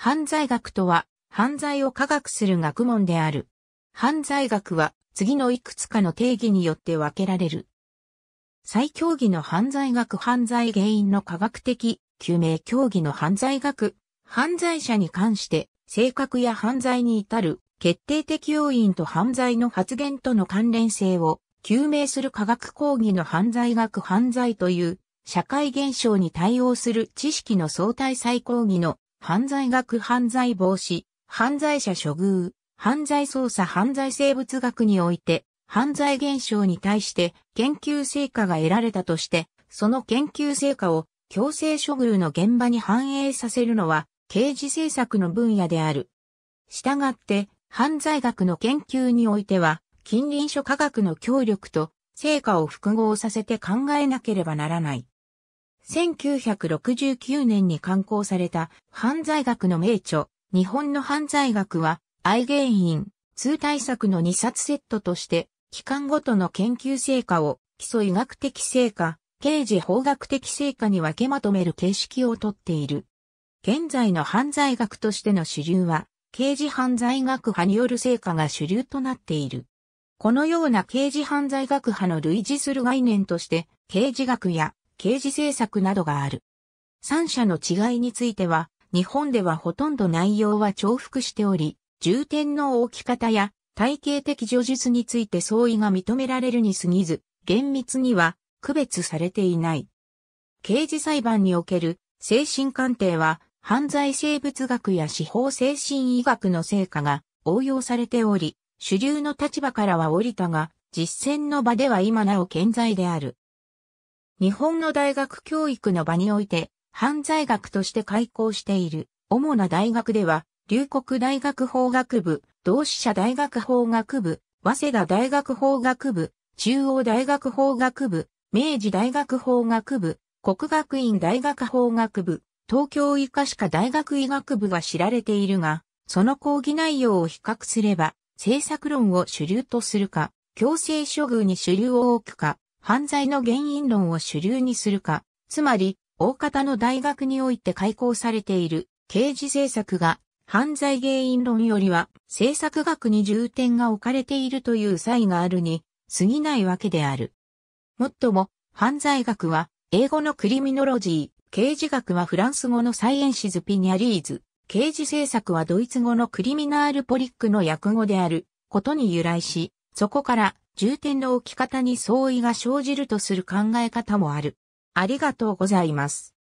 犯罪学とは、犯罪を科学する学問である。犯罪学は、次のいくつかの定義によって分けられる。最競技の犯罪学犯罪原因の科学的、救命競技の犯罪学、犯罪者に関して、性格や犯罪に至る決定的要因と犯罪の発言との関連性を究明する科学講義の犯罪学犯罪という社会現象に対応する知識の相対再講義の犯罪学犯罪防止、犯罪者処遇、犯罪捜査犯罪生物学において、犯罪現象に対して研究成果が得られたとして、その研究成果を強制処遇の現場に反映させるのは、刑事政策の分野である。したがって、犯罪学の研究においては、近隣諸科学の協力と成果を複合させて考えなければならない。1969年に刊行された犯罪学の名著、日本の犯罪学は、愛原因、通対策の2冊セットとして、期間ごとの研究成果を、基礎医学的成果、刑事法学的成果に分けまとめる形式をとっている。現在の犯罪学としての主流は、刑事犯罪学派による成果が主流となっている。このような刑事犯罪学派の類似する概念として、刑事学や刑事政策などがある。三者の違いについては、日本ではほとんど内容は重複しており、重点の置き方や体系的叙述について相違が認められるに過ぎず、厳密には区別されていない。刑事裁判における精神鑑定は、犯罪生物学や司法精神医学の成果が応用されており、主流の立場からは降りたが、実践の場では今なお健在である。日本の大学教育の場において、犯罪学として開校している主な大学では、龍谷大学法学部、同志社大学法学部、早稲田大学法学部、中央大学法学部、明治大学法学部、国学院大学法学部、東京医科歯科大学医学部が知られているが、その講義内容を比較すれば、政策論を主流とするか、強制処遇に主流を置くか、犯罪の原因論を主流にするか、つまり、大方の大学において開講されている刑事政策が犯罪原因論よりは政策学に重点が置かれているという差異があるに過ぎないわけである。もっとも、犯罪学は英語のクリミノロジー、刑事学はフランス語のサイエンシズ・ピニャリーズ、刑事政策はドイツ語のクリミナール・ポリックの訳語であることに由来し、そこから重点の置き方に相違が生じるとする考え方もある。ありがとうございます。